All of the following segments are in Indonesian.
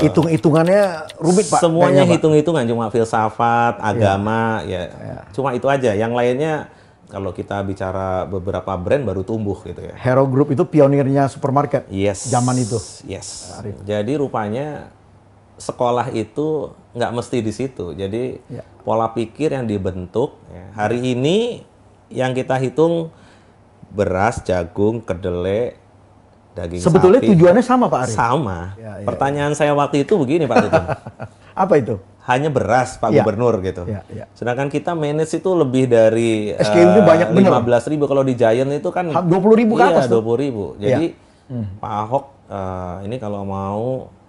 Eh, hitung-hitungannya rumit pak. Semuanya hitung-hitungan cuma filsafat, iya. agama, ya. Yeah. cuma itu aja. Yang lainnya kalau kita bicara beberapa brand baru tumbuh gitu ya. Hero Group itu pionirnya supermarket. Yes. Zaman itu. Yes. Arif. Jadi rupanya sekolah itu nggak mesti di situ. Jadi yeah. pola pikir yang dibentuk ya, hari ini yang kita hitung beras, jagung, kedelai, daging Sebetulnya sapi. tujuannya sama Pak Ari. Sama. Ya, ya, Pertanyaan ya. saya waktu itu begini Pak Tutun. Apa itu? Hanya beras Pak ya. Gubernur gitu. Ya, ya. Sedangkan kita manage itu lebih dari SKU-nya uh, eh, banyak 15 ribu kalau di Giant itu kan 20 ribu ke iya, atas. Iya, 20 ribu. Ya. Jadi ya. Pak Ahok uh, ini kalau mau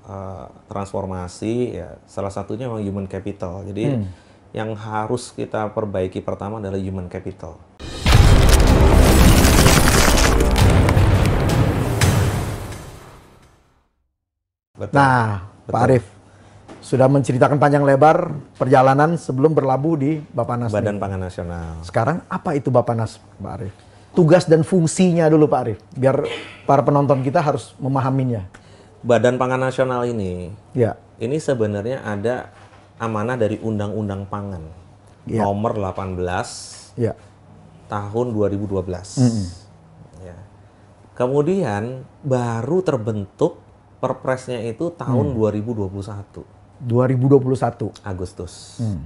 uh, transformasi ya salah satunya memang human capital. Jadi hmm. yang harus kita perbaiki pertama adalah human capital. Betul. Nah, Betul. Pak Arief sudah menceritakan panjang lebar perjalanan sebelum berlabuh di Bapanas. Badan nih. Pangan Nasional. Sekarang apa itu Bapak Nas, Pak Arief? Tugas dan fungsinya dulu Pak Arief, biar para penonton kita harus memahaminya. Badan Pangan Nasional ini, ya. ini sebenarnya ada amanah dari Undang-Undang Pangan ya. nomor 18 ya. tahun 2012. Mm -hmm. ya. Kemudian baru terbentuk Perpresnya itu tahun hmm. 2021. 2021 Agustus. Hmm.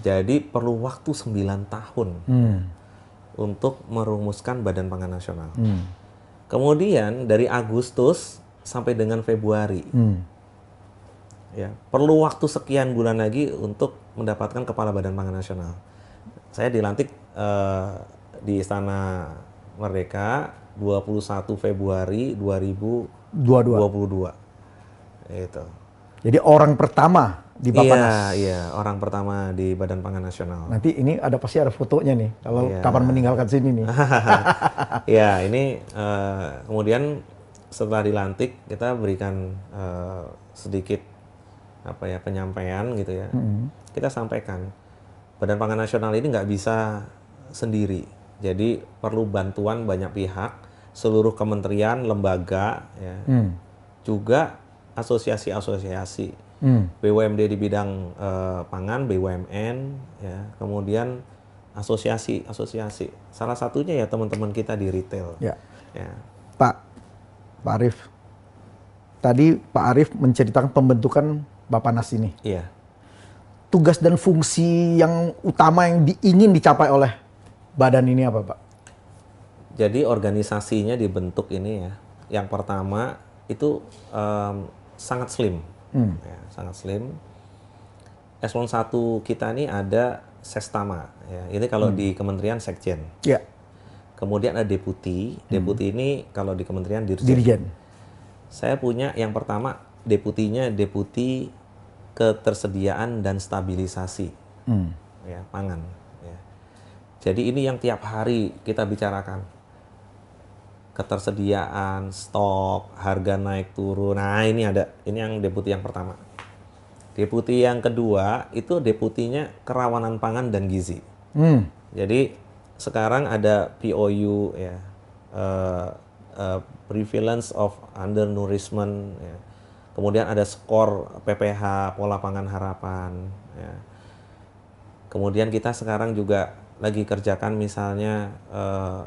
Jadi perlu waktu 9 tahun hmm. untuk merumuskan Badan Pangan Nasional. Hmm. Kemudian dari Agustus sampai dengan Februari. Hmm. Ya, perlu waktu sekian bulan lagi untuk mendapatkan kepala Badan Pangan Nasional. Saya dilantik uh, di Istana Merdeka 21 Februari 2000 22. 22. Itu. Jadi orang pertama di Bapak Iya, iya, orang pertama di Badan Pangan Nasional. Nanti ini ada pasti ada fotonya nih kalau iya. kapan meninggalkan sini nih. Iya, ini uh, kemudian setelah dilantik kita berikan uh, sedikit apa ya penyampaian gitu ya. Mm -hmm. Kita sampaikan Badan Pangan Nasional ini nggak bisa sendiri. Jadi perlu bantuan banyak pihak seluruh kementerian, lembaga, ya, hmm. juga asosiasi-asosiasi hmm. BUMD di bidang uh, pangan, BUMN, ya, kemudian asosiasi-asosiasi. Salah satunya ya teman-teman kita di retail. Ya. ya. Pak, Pak Arif, tadi Pak Arief menceritakan pembentukan Bapak Nas ini. Iya. Tugas dan fungsi yang utama yang diingin dicapai oleh badan ini apa, Pak? Jadi organisasinya dibentuk ini ya. Yang pertama itu um, sangat slim, hmm. ya, sangat slim. s 1 kita ini ada sestama, ya. ini kalau hmm. di kementerian sekjen. Ya. Kemudian ada deputi, hmm. deputi hmm. ini kalau di kementerian dirjen. dirjen. Saya punya yang pertama deputinya deputi ketersediaan dan stabilisasi hmm. ya pangan. Ya. Jadi ini yang tiap hari kita bicarakan ketersediaan stok harga naik turun nah ini ada ini yang deputi yang pertama deputi yang kedua itu deputinya kerawanan pangan dan gizi hmm. jadi sekarang ada POU ya uh, uh, prevalence of undernourishment ya. kemudian ada skor PPH pola pangan harapan ya. kemudian kita sekarang juga lagi kerjakan misalnya uh,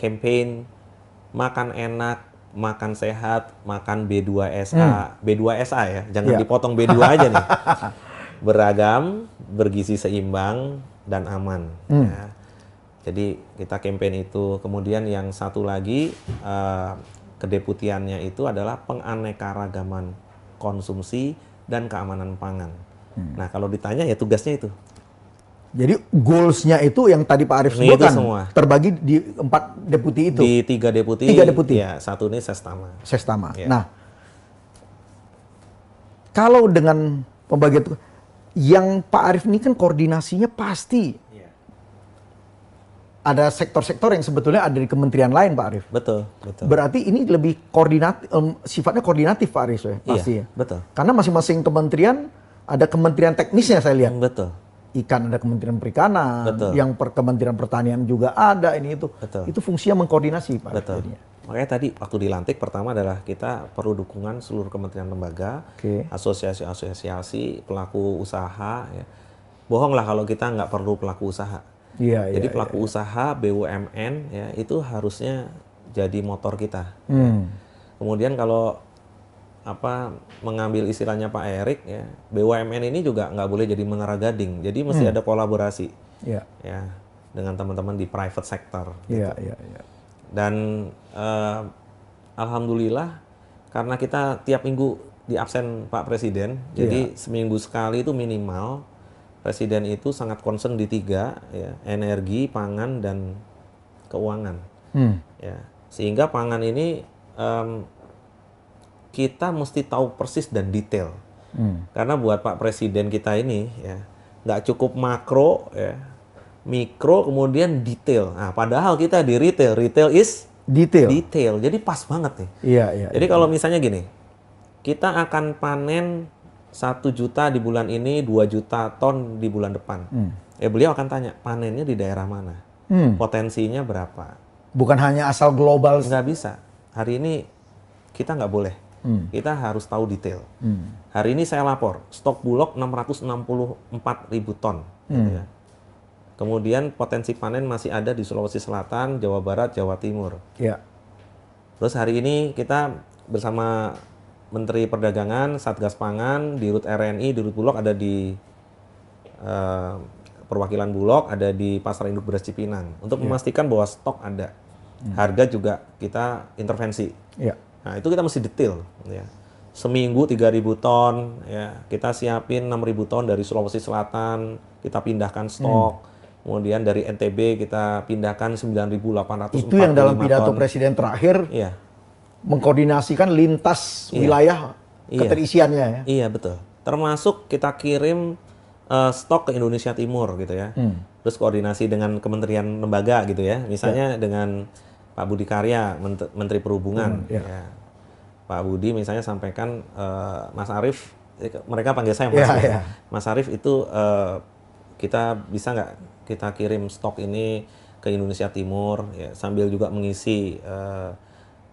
campaign makan enak, makan sehat, makan B2SA. Hmm. B2SA ya, jangan yeah. dipotong B2 aja nih. Beragam, bergizi seimbang, dan aman. Hmm. Ya. Jadi kita campaign itu. Kemudian yang satu lagi uh, kedeputiannya itu adalah penganekaragaman konsumsi dan keamanan pangan. Hmm. Nah kalau ditanya ya tugasnya itu jadi goalsnya itu yang tadi Pak Arief sebutkan, semua. terbagi di empat deputi itu. Di tiga deputi. Tiga deputi. Ya, satu ini sestama. Sestama. Ya. Nah, kalau dengan pembagian itu, yang Pak Arief ini kan koordinasinya pasti ya. ada sektor-sektor yang sebetulnya ada di kementerian lain Pak Arief. Betul, betul. Berarti ini lebih koordinatif, um, sifatnya koordinatif Pak Arief ya, iya, pasti ya. Betul. Karena masing-masing kementerian ada kementerian teknisnya saya lihat. Betul ikan ada Kementerian Perikanan, Betul. yang per Kementerian Pertanian juga ada ini itu. Betul. Itu fungsinya mengkoordinasi Pak. Betul. Jadinya. Makanya tadi waktu dilantik pertama adalah kita perlu dukungan seluruh kementerian lembaga, asosiasi-asosiasi okay. pelaku usaha. Ya. Bohonglah kalau kita nggak perlu pelaku usaha. Iya, jadi iya, pelaku iya. usaha BUMN ya itu harusnya jadi motor kita. Hmm. Ya. Kemudian kalau apa mengambil istilahnya Pak Erik ya BUMN ini juga nggak boleh jadi menara gading jadi mesti hmm. ada kolaborasi yeah. ya dengan teman-teman di private sector gitu. yeah, yeah, yeah. dan uh, alhamdulillah karena kita tiap minggu di absen Pak Presiden yeah. jadi iya. seminggu sekali itu minimal Presiden itu sangat concern di tiga ya energi pangan dan keuangan hmm. ya sehingga pangan ini um, kita mesti tahu persis dan detail. Hmm. Karena buat Pak Presiden kita ini ya nggak cukup makro ya, mikro kemudian detail. Nah, padahal kita di retail, retail is detail. Detail. Jadi pas banget nih. Iya, iya. Jadi iya. kalau misalnya gini, kita akan panen satu juta di bulan ini, 2 juta ton di bulan depan. Hmm. Ya beliau akan tanya panennya di daerah mana, hmm. potensinya berapa. Bukan hanya asal global. Nggak bisa. Hari ini kita nggak boleh hmm. kita harus tahu detail. Hmm. Hari ini saya lapor, stok bulog 664 ribu ton. Gitu hmm. ya. Kemudian potensi panen masih ada di Sulawesi Selatan, Jawa Barat, Jawa Timur. Ya. Terus hari ini kita bersama Menteri Perdagangan, Satgas Pangan, di Rut RNI, di Rut Bulog ada di uh, perwakilan Bulog, ada di Pasar Induk Beras Cipinang untuk ya. memastikan bahwa stok ada. Hmm. Harga juga kita intervensi. Ya Nah, itu kita mesti detail ya. Seminggu 3000 ton ya, kita siapin 6000 ton dari Sulawesi Selatan, kita pindahkan stok. Hmm. Kemudian dari NTB kita pindahkan 9800 Itu yang dalam pidato ton. presiden terakhir. Iya. Mengkoordinasikan lintas iya. wilayah iya. keterisiannya ya. Iya, betul. Termasuk kita kirim uh, stok ke Indonesia Timur gitu ya. Hmm. Terus koordinasi dengan kementerian lembaga gitu ya. Misalnya ya. dengan Pak Budi Karya Menteri Perhubungan hmm, yeah. ya. Pak Budi misalnya sampaikan uh, Mas Arief eh, mereka panggil saya Mas. Yeah, yeah. Iya. Mas Arief itu uh, kita bisa nggak kita kirim stok ini ke Indonesia Timur ya sambil juga mengisi uh,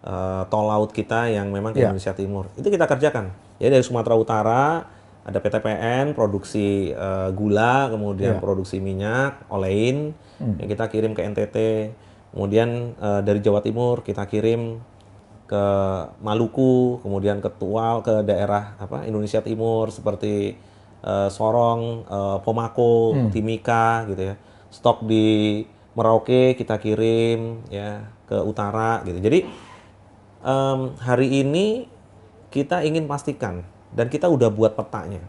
uh, tol laut kita yang memang ke yeah. Indonesia Timur. Itu kita kerjakan. Ya dari Sumatera Utara ada PTPN produksi uh, gula, kemudian yeah. produksi minyak, olein hmm. yang kita kirim ke NTT Kemudian uh, dari Jawa Timur kita kirim ke Maluku, kemudian ke Tual, ke daerah apa Indonesia Timur seperti uh, Sorong, uh, Pomako, hmm. Timika gitu ya. Stok di Merauke kita kirim ya ke utara gitu. Jadi um, hari ini kita ingin pastikan dan kita udah buat petanya.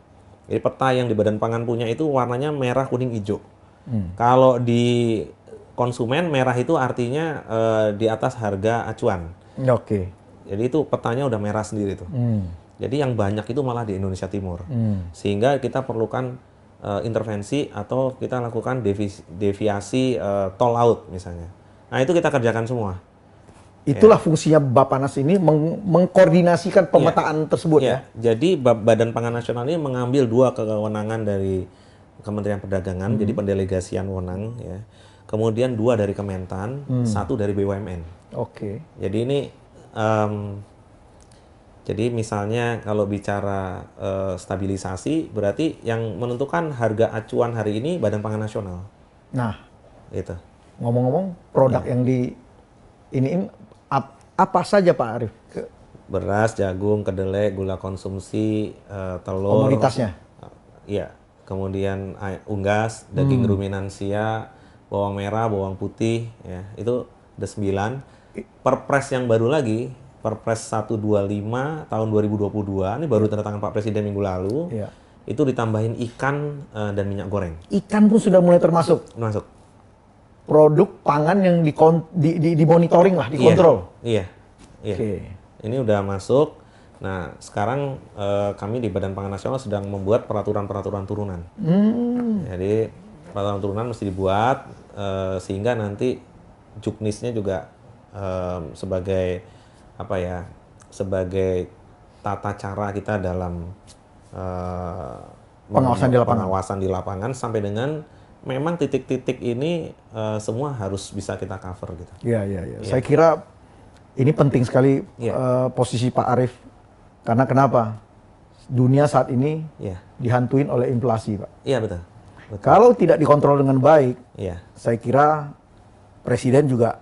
Jadi peta yang di Badan Pangan punya itu warnanya merah, kuning, hijau. Hmm. Kalau di konsumen merah itu artinya uh, di atas harga acuan. Oke. Okay. Jadi itu petanya udah merah sendiri tuh. Hmm. Jadi yang banyak itu malah di Indonesia Timur. Hmm. Sehingga kita perlukan uh, intervensi atau kita lakukan devi deviasi uh, tol laut misalnya. Nah itu kita kerjakan semua. Itulah ya. fungsinya Nas ini meng mengkoordinasikan ya. pemetaan ya. tersebut ya. ya. Jadi Badan Pangan Nasional ini mengambil dua kewenangan dari Kementerian Perdagangan, hmm. jadi pendelegasian wewenang ya kemudian dua dari Kementan, hmm. satu dari BUMN. Oke. Okay. Jadi ini um, jadi misalnya kalau bicara uh, stabilisasi berarti yang menentukan harga acuan hari ini Badan Pangan Nasional. Nah, itu. Ngomong-ngomong produk ya. yang di ini ap, apa saja Pak Arif? Ke... Beras, jagung, kedelai, gula konsumsi, uh, telur. Komoditasnya. Iya. Kemudian eh, unggas, daging hmm. ruminansia, bawang merah, bawang putih, ya itu ada 9. Perpres yang baru lagi, Perpres 125 tahun 2022, ini baru iya. tanda tangan Pak Presiden minggu lalu, ya. itu ditambahin ikan uh, dan minyak goreng. Ikan pun sudah mulai termasuk? Masuk. Produk pangan yang di, di, di, di monitoring lah, dikontrol? Iya, iya. iya. Okay. Ini udah masuk. Nah, sekarang eh, kami di Badan Pangan Nasional sedang membuat peraturan-peraturan turunan. Hmm. Jadi peraturan turunan mesti dibuat uh, sehingga nanti juknisnya juga um, sebagai apa ya sebagai tata cara kita dalam uh, pengawasan di lapangan pengawasan di lapangan sampai dengan memang titik-titik ini uh, semua harus bisa kita cover gitu. Iya iya iya. Ya. Saya kira ini penting sekali ya. uh, posisi Pak Arief karena kenapa? Dunia saat ini ya. dihantuin oleh inflasi, Pak. Iya betul. Betul. Kalau tidak dikontrol dengan baik, ya. saya kira presiden juga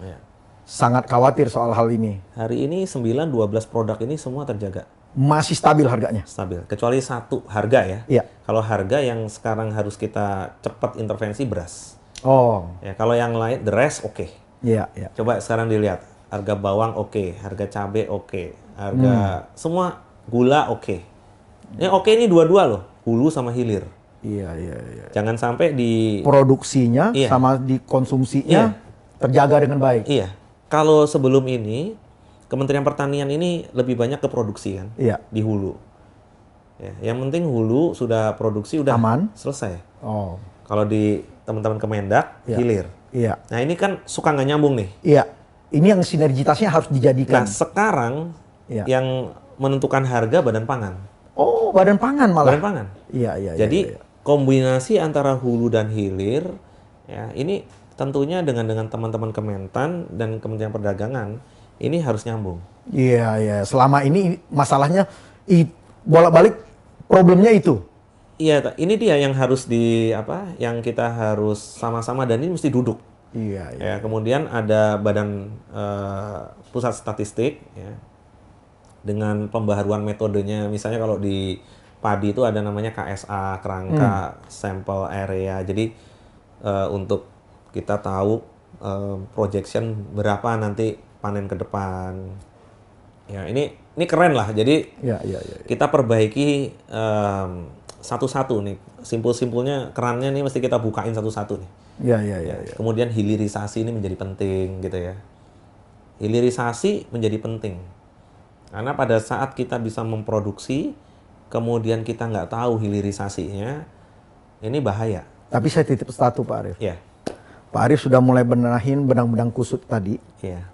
ya. sangat khawatir soal hal ini. Hari ini 9-12 produk ini semua terjaga. Masih stabil harganya. Stabil, kecuali satu harga ya. ya. Kalau harga yang sekarang harus kita cepat intervensi beras. Oh. Ya kalau yang lain the rest oke. Okay. Iya. Ya. Coba sekarang dilihat harga bawang oke, okay, harga cabai oke, okay, harga hmm. semua gula oke. Okay. Ya, ini oke okay ini dua-dua loh, hulu sama hilir. Iya, iya, iya. Jangan sampai di produksinya iya. sama di konsumsinya iya. terjaga dengan baik. Iya. Kalau sebelum ini Kementerian Pertanian ini lebih banyak ke produksi kan? Iya. Di hulu. Ya, yang penting hulu sudah produksi udah aman, selesai. Oh. Kalau di teman-teman Kemendak iya. hilir. Iya. Nah, ini kan suka nggak nyambung nih. Iya. Ini yang sinergitasnya harus dijadikan. Nah, sekarang iya. yang menentukan harga badan pangan. Oh, badan pangan malah. Badan pangan. Iya, iya, iya Jadi iya, iya kombinasi antara hulu dan hilir ya ini tentunya dengan dengan teman-teman Kementan dan Kementerian Perdagangan ini harus nyambung. Iya yeah, iya, yeah. selama ini masalahnya bolak-balik problemnya itu. Iya, ini dia yang harus di apa? Yang kita harus sama-sama dan ini mesti duduk. Iya, iya. Ya, kemudian ada Badan uh, Pusat Statistik ya. Dengan pembaharuan metodenya misalnya kalau di padi itu ada namanya KSA kerangka hmm. sampel area. Jadi uh, untuk kita tahu uh, projection berapa nanti panen ke depan. Ya ini ini keren lah. Jadi ya, ya, ya, ya. kita perbaiki um, satu-satu nih. Simpul-simpulnya kerannya nih mesti kita bukain satu-satu nih. Ya, ya, ya, ya. Kemudian hilirisasi ini menjadi penting gitu ya. Hilirisasi menjadi penting. Karena pada saat kita bisa memproduksi, kemudian kita nggak tahu hilirisasinya, ini bahaya. Tapi saya titip satu Pak Arief. Ya. Yeah. Pak Arief sudah mulai benahin benang-benang kusut tadi. Ya. Yeah.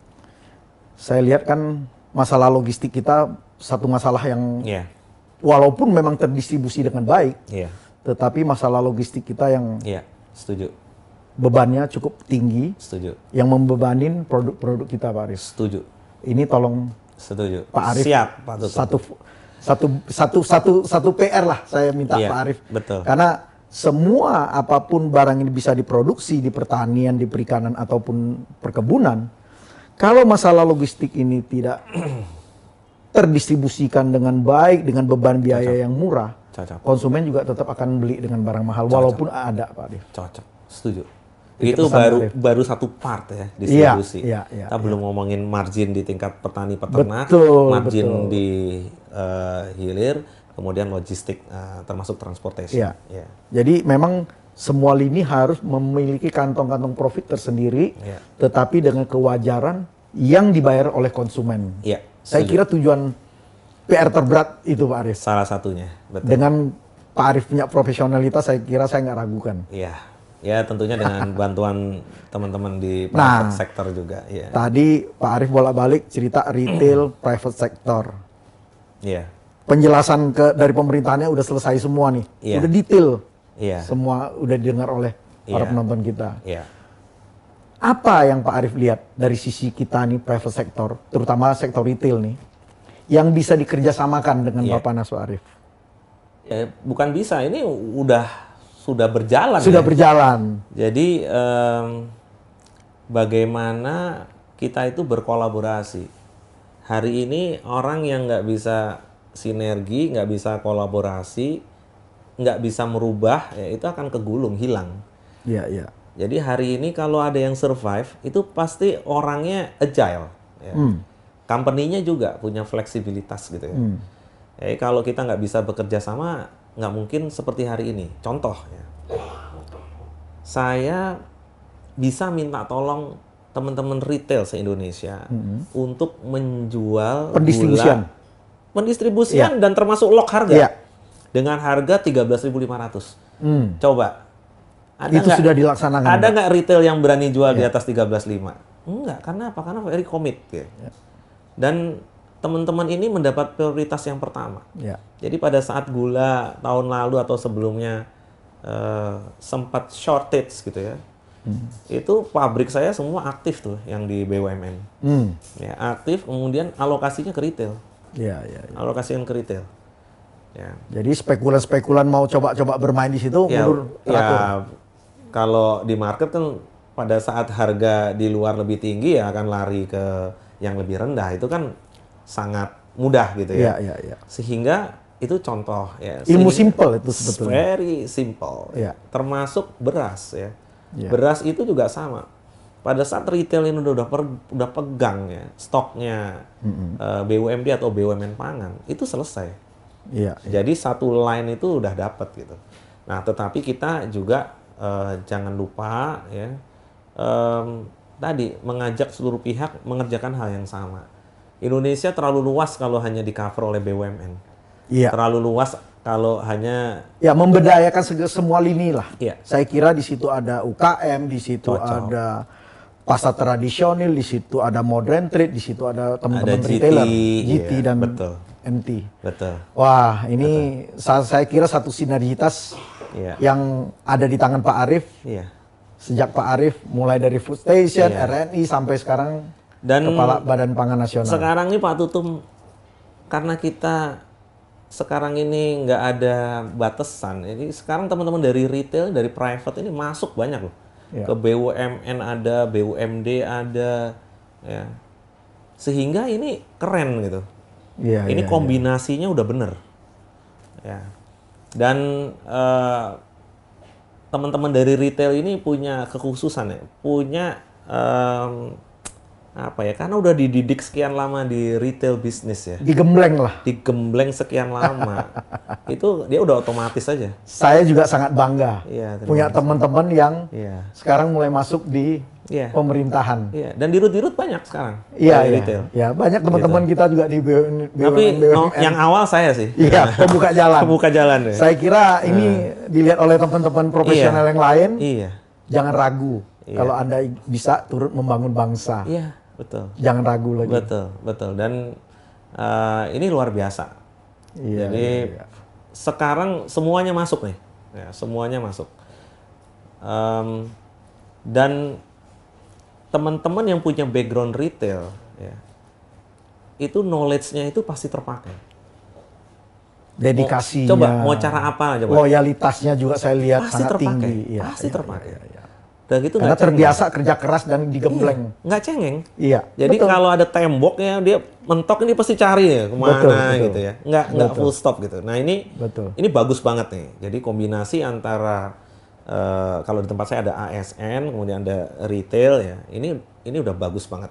Saya lihat kan masalah logistik kita satu masalah yang Yeah. walaupun memang terdistribusi dengan baik, yeah. tetapi masalah logistik kita yang ya. setuju bebannya cukup tinggi. Setuju. Yang membebanin produk-produk kita Pak Arief. Setuju. Ini tolong Setuju. Pak Arief. Siap, Pak Satu satu satu satu satu PR lah saya minta yeah, Pak Arief. Betul. Karena semua apapun barang ini bisa diproduksi di pertanian, di perikanan ataupun perkebunan, kalau masalah logistik ini tidak terdistribusikan dengan baik dengan beban biaya Cocok. yang murah, Cocok. konsumen juga tetap akan beli dengan barang mahal Cocok. walaupun ada Pak Arief. Cocok, setuju. Itu baru Arif. baru satu part ya iya, distribusi. Iya, iya, iya, Kita iya. belum ngomongin margin di tingkat petani peternak, betul, margin betul. di uh, hilir, kemudian logistik uh, termasuk transportasi. Ya. Jadi memang semua lini harus memiliki kantong-kantong profit tersendiri, ya. tetapi dengan kewajaran yang dibayar oleh konsumen. Ya, Saya kira tujuan PR terberat itu Pak Arief. Salah satunya. Betul. Dengan Pak Arief punya profesionalitas, saya kira saya nggak ragukan. Iya, ya tentunya dengan bantuan teman-teman di nah, private nah, sektor juga. Ya. Tadi Pak Arief bolak-balik cerita retail private sektor. Yeah. Penjelasan ke dari pemerintahnya udah selesai semua nih. Yeah. Udah detail. Yeah. Semua udah didengar oleh iya. para penonton kita. Yeah. Apa yang Pak Arief lihat dari sisi kita nih private sektor, terutama sektor retail nih, yang bisa dikerjasamakan dengan yeah. Bapak Naswa Arief? Ya, bukan bisa, ini udah sudah berjalan. Sudah ya. berjalan. Jadi um, bagaimana kita itu berkolaborasi hari ini orang yang nggak bisa sinergi, nggak bisa kolaborasi, nggak bisa merubah, ya itu akan kegulung, hilang. Iya, iya. Jadi hari ini kalau ada yang survive, itu pasti orangnya agile. Ya. Mm. Company-nya juga punya fleksibilitas gitu ya. Mm. Jadi kalau kita nggak bisa bekerja sama, nggak mungkin seperti hari ini. Contoh ya, saya bisa minta tolong teman-teman retail se-Indonesia hmm. untuk menjual pendistribusian gula, pendistribusian yeah. dan termasuk lock harga yeah. dengan harga 13.500. Hmm. Coba. Ada Itu gak, sudah dilaksanakan. Ada nggak retail yang berani jual yeah. di ya. atas 13.5? Enggak, karena apa? Karena very commit ya. ya. Dan teman-teman ini mendapat prioritas yang pertama. Ya. Jadi pada saat gula tahun lalu atau sebelumnya uh, sempat shortage gitu ya itu pabrik saya semua aktif tuh yang di BUMN. Hmm. Ya, aktif kemudian alokasinya ke retail. Ya, ya, ya. Alokasinya ke retail. Ya. Jadi spekulan-spekulan mau coba-coba bermain di situ ya, menurut ya, teratur. Ya, kalau di market kan pada saat harga di luar lebih tinggi ya akan lari ke yang lebih rendah itu kan sangat mudah gitu ya. ya, ya, ya. Sehingga itu contoh ya. Ilmu simple itu sebetulnya. Very simple. Ya. Termasuk beras ya Yeah. Beras itu juga sama. Pada saat retail ini udah udah, per, udah pegang ya stoknya mm-hmm. uh, eh, BUMD atau BUMN pangan itu selesai. Yeah, yeah. Jadi satu line itu udah dapet gitu. Nah, tetapi kita juga uh, jangan lupa ya um, tadi mengajak seluruh pihak mengerjakan hal yang sama. Indonesia terlalu luas kalau hanya di cover oleh BUMN. Yeah. Terlalu luas kalau hanya ya memberdayakan semua lini lah. Ya. Saya kira di situ ada UKM, di situ Cocok. ada pasar tradisional, di situ ada modern trade, di situ ada teman-teman retailer, GT ya, dan betul. MT. Betul. Wah, ini betul. Saya, kira satu sinergitas ya. yang ada di tangan Pak Arif Ya. Sejak Pak Arif mulai dari food station, ya. RNI sampai sekarang dan Kepala Badan Pangan Nasional. Sekarang ini Pak Tutum karena kita sekarang ini nggak ada batasan. Jadi sekarang teman-teman dari retail, dari private ini masuk banyak loh. Ya. Ke BUMN ada, BUMD ada, ya. Sehingga ini keren gitu. Ya, ini ya, kombinasinya ya. udah bener. Ya. Dan uh, teman-teman dari retail ini punya kekhususan ya, punya um, apa ya karena udah dididik sekian lama di retail bisnis ya digembleng lah digembleng sekian lama itu dia udah otomatis aja saya juga sangat bangga ya, punya teman-teman yang ya. sekarang mulai masuk di ya. pemerintahan ya. dan dirut dirut banyak sekarang iya ya. retail ya banyak gitu. teman-teman gitu. kita juga di BUMN tapi BUMN. yang awal saya sih iya pembuka jalan pembuka jalan ya. saya kira ini hmm. dilihat oleh teman-teman profesional ya. yang lain iya. jangan ragu iya. kalau anda bisa turut membangun bangsa iya Betul. Jangan ragu lagi. Betul, betul. Dan uh, ini luar biasa. Iya, Jadi iya, iya. sekarang semuanya masuk nih, ya, semuanya masuk. Um, dan teman-teman yang punya background retail, ya, itu knowledge-nya itu pasti terpakai dedikasinya. Mau, coba mau cara apa aja. Loyalitasnya juga saya lihat pasti sangat terpakai. tinggi. Ya, pasti ya, terpakai. Ya, ya, ya. Dan itu Karena terbiasa kerja keras dan digembleng. Iya, cengeng. Iya. Jadi kalau ada temboknya dia mentok ini pasti cari ya kemana betul, betul. gitu ya. Nggak nggak full stop gitu. Nah ini betul. ini bagus banget nih. Jadi kombinasi antara uh, kalau di tempat saya ada ASN, kemudian ada retail ya. Ini ini udah bagus banget.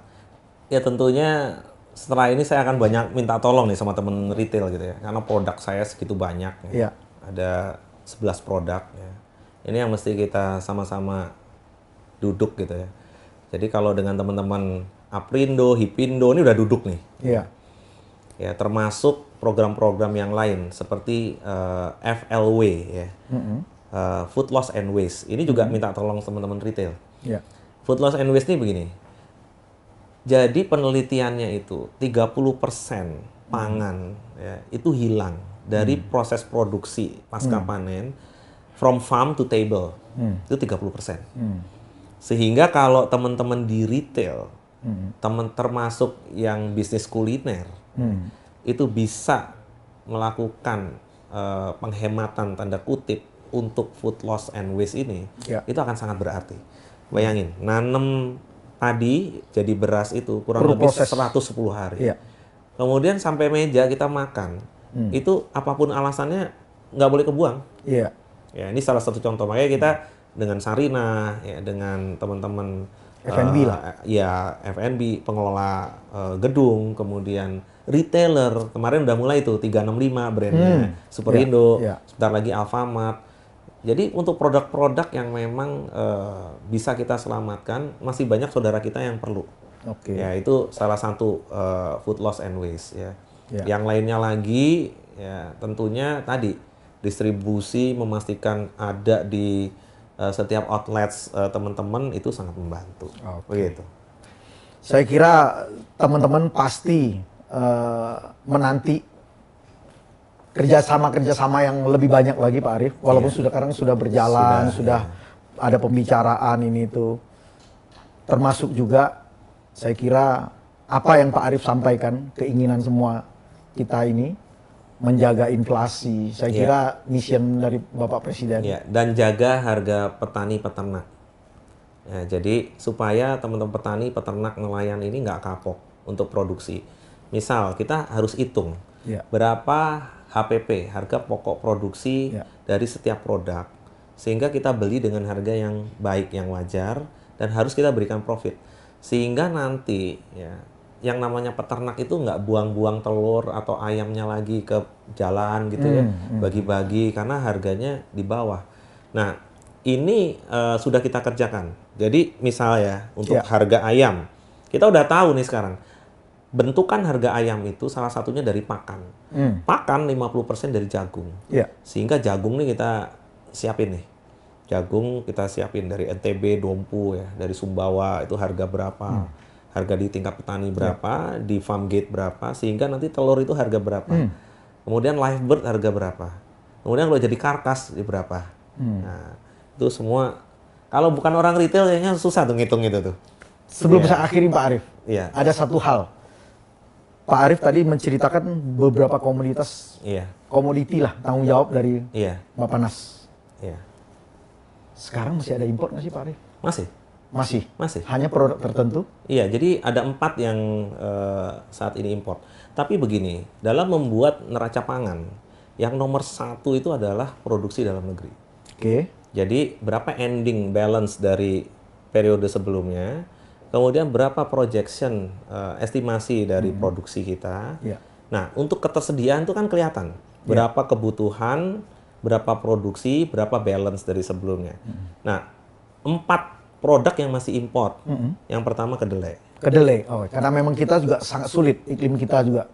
Ya tentunya setelah ini saya akan banyak minta tolong nih sama temen retail gitu ya. Karena produk saya segitu banyak. Ya. Iya. Ada 11 produk ya. Ini yang mesti kita sama-sama duduk gitu ya. Jadi kalau dengan teman-teman Aprindo, Hipindo ini udah duduk nih. Iya. Ya termasuk program-program yang lain seperti uh, eh, FLW ya. Mm -hmm. uh, food loss and waste. Ini juga mm -hmm. minta tolong teman-teman retail. Yeah. Food loss and waste ini begini. Jadi penelitiannya itu 30% pangan hmm. ya, itu hilang dari hmm. proses produksi pasca hmm. panen mm. from farm to table. Hmm. Itu 30%. Hmm. Sehingga kalau teman-teman di retail, hmm. teman termasuk yang bisnis kuliner, hmm. itu bisa melakukan uh, penghematan tanda kutip untuk food loss and waste ini, ya. itu akan sangat berarti. Bayangin, nanem padi jadi beras itu kurang Perlu lebih proses. 110 hari. Ya. Kemudian sampai meja kita makan, hmm. itu apapun alasannya nggak boleh kebuang. Iya. Ya, ini salah satu contoh. Makanya kita hmm dengan Sarina, ya, dengan teman-teman F&B uh, eh, lah. Ya, FNB pengelola uh, gedung, kemudian retailer. Kemarin udah mulai itu 365 brandnya, hmm. Superindo, ya, yeah, yeah. sebentar lagi Alfamart. Jadi untuk produk-produk yang memang uh, bisa kita selamatkan, masih banyak saudara kita yang perlu. Oke. Okay. Ya, itu salah satu uh, food loss and waste ya. Yeah. Yang lainnya lagi ya tentunya tadi distribusi memastikan ada di Eh, setiap outlet uh, eh, teman-teman itu sangat membantu. Okay. Begitu. Saya kira teman-teman pasti uh, menanti kerjasama-kerjasama yang lebih banyak lagi Pak Arief. Walaupun yeah. sudah sekarang sudah berjalan, sudah, sudah ya. ada pembicaraan ini itu. Termasuk juga saya kira apa yang Pak Arief sampaikan, keinginan semua kita ini menjaga inflasi. Saya yeah. kira misi dari Bapak Presiden. Yeah. Dan jaga harga petani peternak. Ya, jadi supaya teman-teman petani, peternak, nelayan ini nggak kapok untuk produksi. Misal kita harus hitung yeah. berapa HPP harga pokok produksi yeah. dari setiap produk sehingga kita beli dengan harga yang baik yang wajar dan harus kita berikan profit sehingga nanti ya yang namanya peternak itu nggak buang-buang telur atau ayamnya lagi ke jalan gitu ya, hmm, ya, bagi-bagi hmm. karena harganya di bawah. Nah, ini uh, sudah kita kerjakan. Jadi misalnya untuk yeah. harga ayam, kita udah tahu nih sekarang bentukan harga ayam itu salah satunya dari pakan. Hmm. Pakan 50% dari jagung. Yeah. Sehingga jagung nih kita siapin nih. Jagung kita siapin dari NTB, Dompu ya, dari Sumbawa itu harga berapa. Hmm harga di tingkat petani ya. berapa, yeah. di farm gate berapa, sehingga nanti telur itu harga berapa. Mm. Kemudian live bird harga berapa. Kemudian kalau jadi karkas di berapa. Mm. Nah, itu semua kalau bukan orang retail kayaknya susah tuh ngitung itu tuh. Sebelum yeah. saya akhiri Pak Arief, ya. ada satu hal. Pak Arief tadi menceritakan beberapa komunitas, ya. komoditi lah tanggung jawab dari yeah. Bapak Nas. Yeah. Sekarang masih ada impor nggak sih Pak Arief? Masih. Masih. Masih. Hanya produk tertentu? Iya, jadi ada empat yang uh, saat ini import. Tapi begini, dalam membuat neraca pangan, yang nomor satu itu adalah produksi dalam negeri. Oke. Okay. Jadi berapa ending balance dari periode sebelumnya, kemudian berapa projection uh, estimasi dari hmm. produksi kita. Yeah. Nah, untuk ketersediaan itu kan kelihatan iya. berapa yeah. kebutuhan, berapa produksi, berapa balance dari sebelumnya. Hmm. Nah, empat produk yang masih import. Mm -hmm. Yang pertama kedelai. Kedelai. Oh, karena memang kita juga sangat sulit iklim kita juga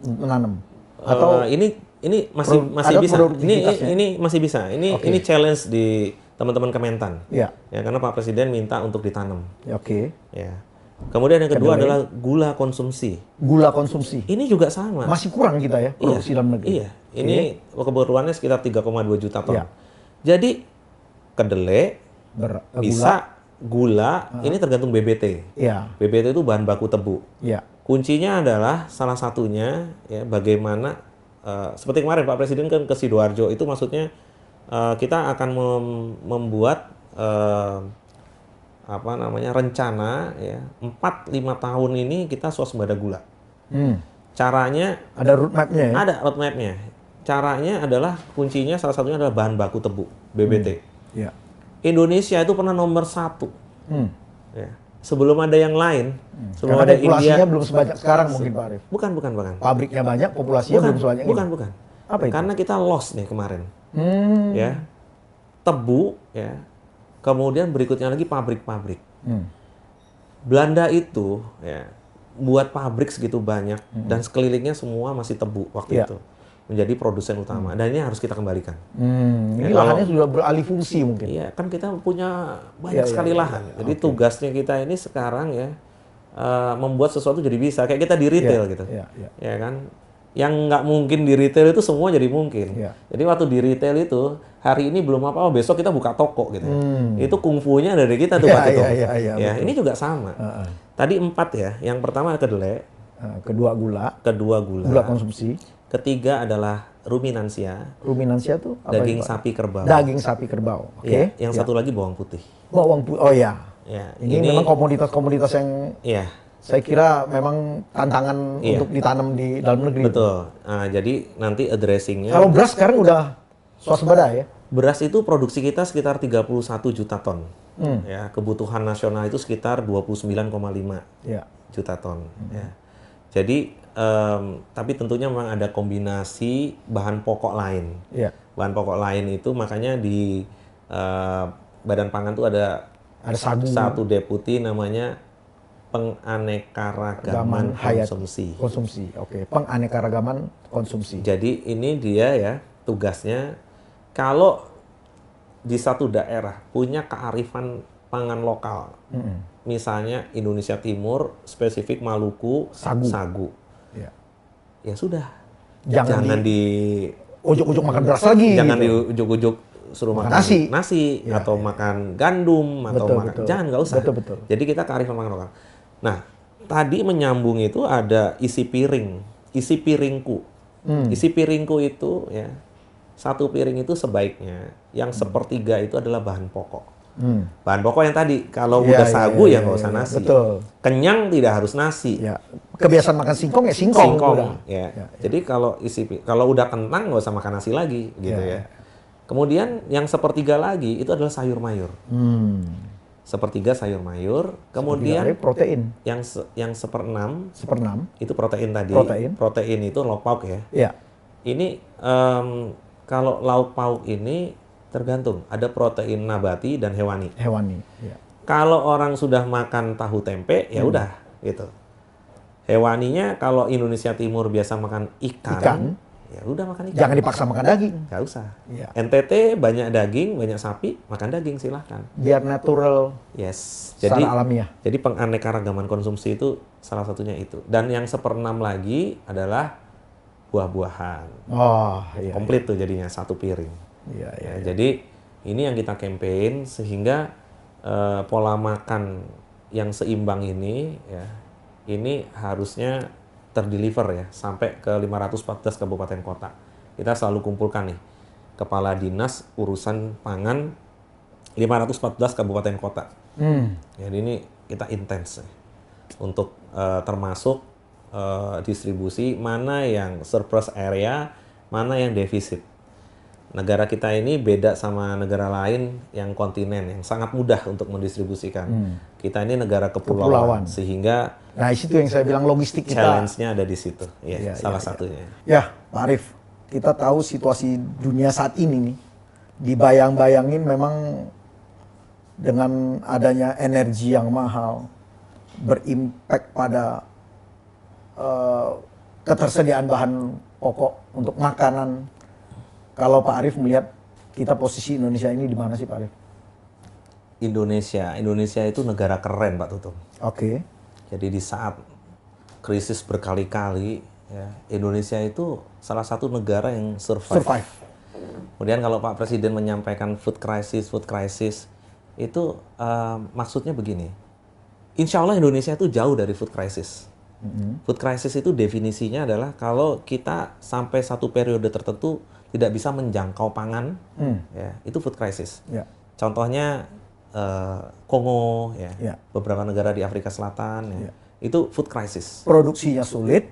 menanam. Eh, atau uh, ini ini masih masih bisa. Ini ini masih bisa. Ini okay. ini challenge di teman-teman Kementan. Ya. Yeah. Ya karena Pak Presiden minta untuk ditanam. Ya, oke. Okay. Ya. Kemudian yang kedua kedelai. adalah gula konsumsi. Gula konsumsi. Ini juga sama. Masih kurang kita ya iya. produksi iya, dalam negeri. Iya. Ini okay. kebutuhannya sekitar 3,2 juta ton. Iya. Jadi kedelai Ber, eh, bisa gula uh. ini tergantung BBT. Yeah. BBT itu bahan baku tebu. Yeah. Kuncinya adalah salah satunya ya bagaimana uh, seperti kemarin Pak Presiden kan ke sidoarjo itu maksudnya uh, kita akan mem membuat uh, apa namanya rencana ya 4 5 tahun ini kita swasembada gula. Hmm. Caranya ada roadmapnya ya? Ada roadmapnya. Caranya adalah kuncinya salah satunya adalah bahan baku tebu BBT. Hmm. Yeah. Indonesia itu pernah nomor satu. Hmm. Ya. Sebelum ada yang lain, hmm. sebelum Karena ada populasinya India belum sebanyak sekarang mungkin Pak Arief. Bukan, bukan, bukan. Pabriknya banyak, populasinya bukan, belum sebanyak bukan, ini. Bukan, bukan. Apa itu? Karena kita lost nih kemarin. Hmm. Ya. Tebu ya. Kemudian berikutnya lagi pabrik-pabrik. Hmm. Belanda itu ya buat pabrik segitu banyak hmm. dan sekelilingnya semua masih tebu waktu ya. itu menjadi produsen utama. Hmm. Dan ini harus kita kembalikan. Hmm. Ini ya, lahannya sudah beralih fungsi mungkin. Iya, kan kita punya banyak ya, sekali ya, lahan. Ya, ya. Jadi okay. tugasnya kita ini sekarang ya uh, membuat sesuatu jadi bisa. Kayak kita di iya, retail ya, gitu. Iya iya. ya kan? yang nggak mungkin di retail itu semua jadi mungkin. Yeah. Jadi waktu di retail itu hari ini belum apa-apa, besok kita buka toko gitu. Hmm. Itu kungfunya dari kita tuh yeah, Pak Tito. Yeah, yeah, yeah, ya, ini juga sama. Uh -uh. Tadi empat ya, yang pertama kedelai, uh, kedua gula, kedua gula, gula konsumsi, Ketiga adalah ruminansia. Ruminansia tuh apa daging itu? sapi kerbau. Daging sapi kerbau. Oke. Okay. Ya, yang ya. satu lagi bawang putih. Bawang putih. Oh ya. Ya, ini, ini memang komoditas-komoditas yang ya. saya kira memang tantangan ya. untuk ditanam di dalam negeri. Betul. Nah, jadi nanti addressingnya. Kalau beras sekarang udah swasembada ya. Beras itu produksi kita sekitar 31 juta ton. Hmm. Ya, kebutuhan nasional itu sekitar 29,5 ya. juta ton. Hmm. Ya. Jadi um, tapi tentunya memang ada kombinasi bahan pokok lain. Yeah. Bahan pokok lain itu makanya di uh, Badan Pangan itu ada ada satu, ya? satu deputi namanya penganekaragaman hayat, konsumsi. Konsumsi, oke. Okay. Penganekaragaman konsumsi. Jadi ini dia ya tugasnya kalau di satu daerah punya kearifan pangan lokal. Mm -hmm. Misalnya Indonesia Timur, spesifik Maluku, sagu. sagu ya, ya sudah. Jangan, jangan di ujuk-ujuk makan beras lagi. Jangan gitu. di ujuk-ujuk suruh makan, nasi, nasi ya, atau ya. makan gandum atau betul, makan betul. jangan nggak usah. Betul, betul. Jadi kita kearifan makan lokal. Nah, tadi menyambung itu ada isi piring, isi piringku. Hmm. Isi piringku itu ya satu piring itu sebaiknya yang sepertiga itu adalah bahan pokok. Hmm. Bahan pokok yang tadi, kalau iya, iya, iya, ya, udah sagu ya, ya, ya nggak usah nasi. Betul. Kenyang tidak harus nasi. Ya. Kebiasaan makan singkong ya singkong. Singkong. Ya. Ya, ya. Jadi kalau isi kalau udah kentang nggak usah makan nasi lagi gitu ya. ya. Kemudian yang sepertiga lagi itu adalah sayur mayur. Hmm. Sepertiga sayur mayur. Kemudian Sepertiga protein. Yang se yang seperenam. Seperenam. Itu protein tadi. Protein. Protein itu lauk pauk ya. Iya. Ini um, kalau lauk pauk ini Tergantung. Ada protein nabati dan hewani. Hewani. Ya. Kalau orang sudah makan tahu tempe, ya hmm. udah gitu. Hewaninya kalau Indonesia Timur biasa makan ikan, ikan. ya udah makan ikan. Jangan dipaksa makan daging. Gak usah. Ya. NTT banyak daging, banyak sapi, makan daging silahkan. Biar natural. Yes. Jadi alamiah. Jadi penganekaragaman konsumsi itu salah satunya itu. Dan yang seperenam lagi adalah buah-buahan. Oh, iya, komplit iya. tuh jadinya satu piring. Iya, iya, ya, ya, ya. Jadi ini yang kita campaign sehingga uh, pola makan yang seimbang ini ya ini harusnya terdeliver ya sampai ke 514 kabupaten kota. Kita selalu kumpulkan nih kepala dinas urusan pangan 514 kabupaten kota. Hmm. Jadi ini kita intens ya. untuk uh, termasuk uh, distribusi mana yang surplus area, mana yang defisit negara kita ini beda sama negara lain yang kontinen yang sangat mudah untuk mendistribusikan. Hmm. Kita ini negara kepulauan, kepulauan. sehingga Nah, itu yang saya bilang logistik kita. Challenge-nya ada di situ. Ya, ya, ya salah ya, satunya. Ya, ya Pak Arif, kita tahu situasi dunia saat ini nih. Dibayang-bayangin memang dengan adanya energi yang mahal berimpact pada uh, ketersediaan bahan pokok untuk makanan kalau Pak Arif melihat kita posisi Indonesia ini di mana sih Pak Arif? Indonesia, Indonesia itu negara keren Pak Tutum. Oke. Okay. Jadi di saat krisis berkali-kali, ya, Indonesia itu salah satu negara yang survive. survive. Kemudian kalau Pak Presiden menyampaikan food crisis, food crisis itu uh, maksudnya begini. Insya Allah Indonesia itu jauh dari food crisis. Mm -hmm. Food crisis itu definisinya adalah kalau kita sampai satu periode tertentu tidak bisa menjangkau pangan, hmm. ya, itu food crisis. Ya. Contohnya uh, Kongo, ya, ya. beberapa negara di Afrika Selatan, ya, ya. itu food crisis. Produksinya sulit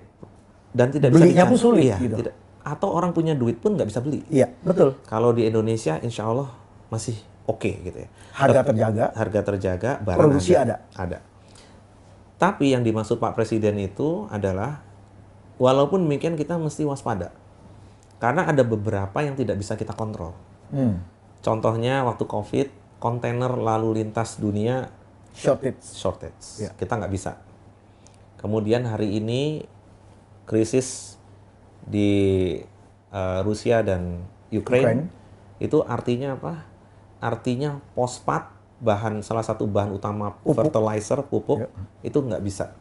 dan tidak belinya bisa pun sulit. ya, gitu. tidak, atau orang punya duit pun nggak bisa beli. Iya, betul. Kalau di Indonesia, insya Allah masih oke okay, gitu ya. Harga terjaga. Harga terjaga. Barang produksi ada. Ada. ada. Tapi yang dimaksud Pak Presiden itu adalah walaupun demikian kita mesti waspada. Karena ada beberapa yang tidak bisa kita kontrol. Hmm. Contohnya waktu COVID, kontainer lalu lintas dunia shortage. Shortage. Yeah. Kita nggak bisa. Kemudian hari ini krisis di uh, Rusia dan Ukraine, Ukraine itu artinya apa? Artinya pospat bahan salah satu bahan utama pupuk. fertilizer pupuk yeah. itu nggak bisa.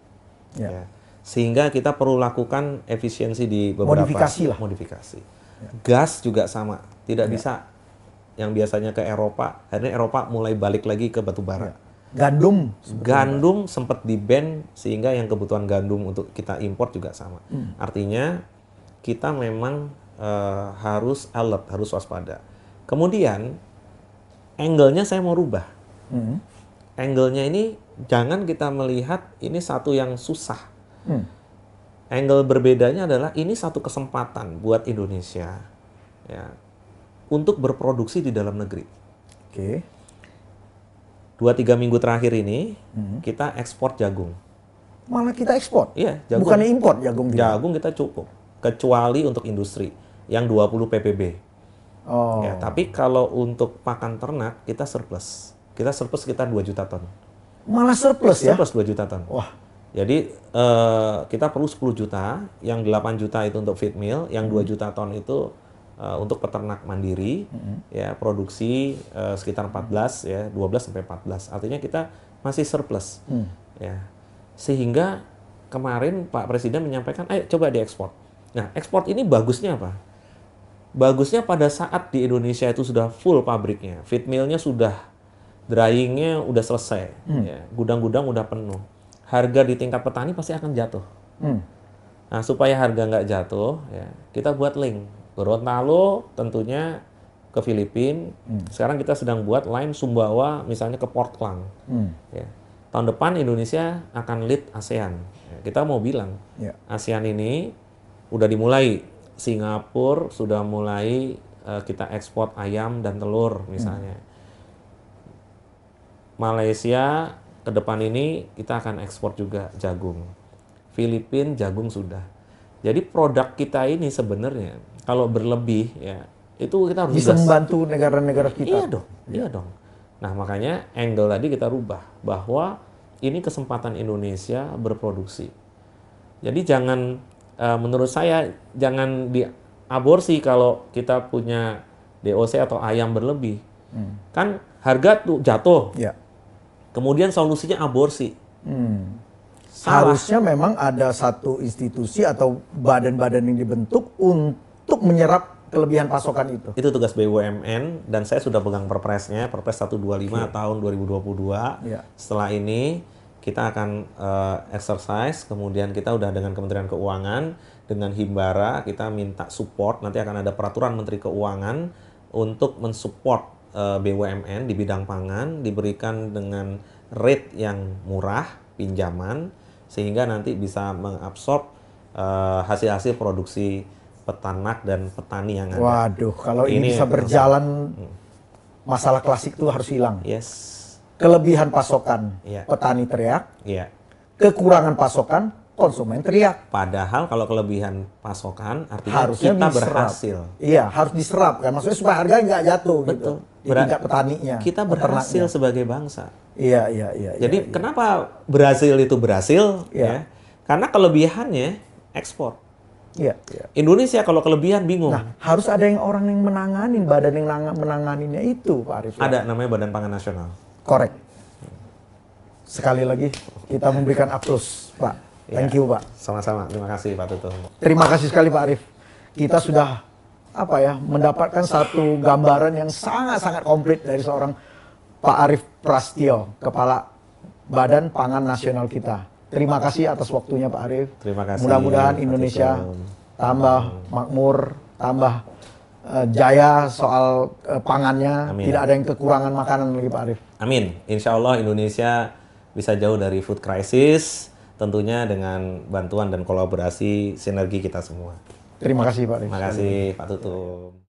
Yeah. Yeah sehingga kita perlu lakukan efisiensi di beberapa modifikasi lah modifikasi ya. gas juga sama tidak ya. bisa yang biasanya ke Eropa akhirnya Eropa mulai balik lagi ke batu bara ya. gandum gandum sempat di ban sehingga yang kebutuhan gandum untuk kita import juga sama hmm. artinya kita memang uh, harus alert harus waspada kemudian angle-nya saya mau rubah hmm. angle-nya ini jangan kita melihat ini satu yang susah Hmm. Angle berbedanya adalah ini satu kesempatan buat Indonesia ya untuk berproduksi di dalam negeri. Oke. Dua tiga minggu terakhir ini hmm. kita ekspor jagung. Malah kita ekspor? Iya. Jagung. Bukannya impor jagung? Kita. Jagung kita cukup, kecuali untuk industri yang 20 ppb. Oh. Ya, tapi kalau untuk pakan ternak kita surplus. Kita surplus sekitar 2 juta ton. Malah surplus ya? Surplus 2 juta ton. Wah. Jadi uh, kita perlu 10 juta, yang 8 juta itu untuk feed mill, yang 2 hmm. juta ton itu uh, untuk peternak mandiri, hmm ya produksi uh, sekitar 14 ya 12 sampai 14. Artinya kita masih surplus, mm. ya sehingga kemarin Pak Presiden menyampaikan, ayo coba diekspor. Nah ekspor ini bagusnya apa? Bagusnya pada saat di Indonesia itu sudah full pabriknya, feed mill-nya sudah dryingnya sudah selesai, mm. ya, gudang-gudang udah penuh harga di tingkat petani pasti akan jatuh. Hmm. Nah, supaya harga nggak jatuh, ya, kita buat link. Gorontalo tentunya ke Filipina. Hmm. Sekarang kita sedang buat line Sumbawa misalnya ke Portland. Hmm. Ya. Tahun depan Indonesia akan lead ASEAN. Ya, kita mau bilang, ya. ASEAN ini udah dimulai. Singapura sudah mulai uh, kita ekspor ayam dan telur misalnya. Hmm. Malaysia ke depan ini kita akan ekspor juga jagung. Filipin jagung sudah. Jadi produk kita ini sebenarnya kalau berlebih ya itu kita harus bisa membantu negara-negara kita. Iya dong, iya, iya dong. Nah makanya angle tadi kita rubah bahwa ini kesempatan Indonesia berproduksi. Jadi jangan eh, menurut saya jangan diaborsi kalau kita punya DOC atau ayam berlebih. Hmm. Kan harga tuh jatuh. Ya Kemudian solusinya aborsi. Hmm. Salah. memang ada satu institusi atau badan-badan yang dibentuk untuk menyerap kelebihan pasokan itu. Itu tugas BUMN dan saya sudah pegang perpresnya, Perpres 125 okay. tahun 2022. Yeah. Iya. Setelah ini kita akan uh, exercise, kemudian kita udah dengan Kementerian Keuangan, dengan Himbara kita minta support, nanti akan ada peraturan Menteri Keuangan untuk mensupport Eh, BUMN di bidang pangan diberikan dengan rate yang murah pinjaman sehingga nanti bisa mengabsorb eh, hasil-hasil uh, produksi peternak dan petani yang ada. Waduh, kalau ini, ini bisa berjalan hmm. masalah klasik itu harus hilang. Yes. Kelebihan pasokan, ya. petani teriak. Iya. Kekurangan pasokan, konsumen teriak. Padahal kalau kelebihan pasokan artinya Harusnya kita diserap. berhasil. Iya, harus diserap kan. Maksudnya supaya harga nggak jatuh gitu. Betul. gitu. Ber tingkat petaninya. Kita berhasil sebagai bangsa. Iya, iya, iya. iya Jadi ya, kenapa berhasil itu berhasil? Ya. Ya? Karena kelebihannya ekspor. Iya, iya. Indonesia kalau kelebihan bingung. Nah, harus ada yang orang yang menanganin badan yang menanganinya itu, Pak Arif. Ya. Ada namanya Badan Pangan Nasional. Korek. Sekali lagi kita memberikan aplaus, Pak. Iya. Thank you, Pak. Sama-sama. Terima kasih, Pak Tutu. Terima kasih sekali, Pak Arif. Kita sudah apa ya mendapatkan satu gambaran yang sangat-sangat komplit dari seorang Pak Arief Prastio, Kepala Badan Pangan Nasional kita. Terima kasih atas waktunya Pak Arief. Terima kasih. Mudah-mudahan Indonesia tambah makmur, tambah eh, jaya soal uh, pangannya, Amin. tidak ada yang kekurangan makanan lagi Pak Arief. Amin. Insya Allah Indonesia bisa jauh dari food crisis tentunya dengan bantuan dan kolaborasi sinergi kita semua terima kasih pak terima kasih pak tutum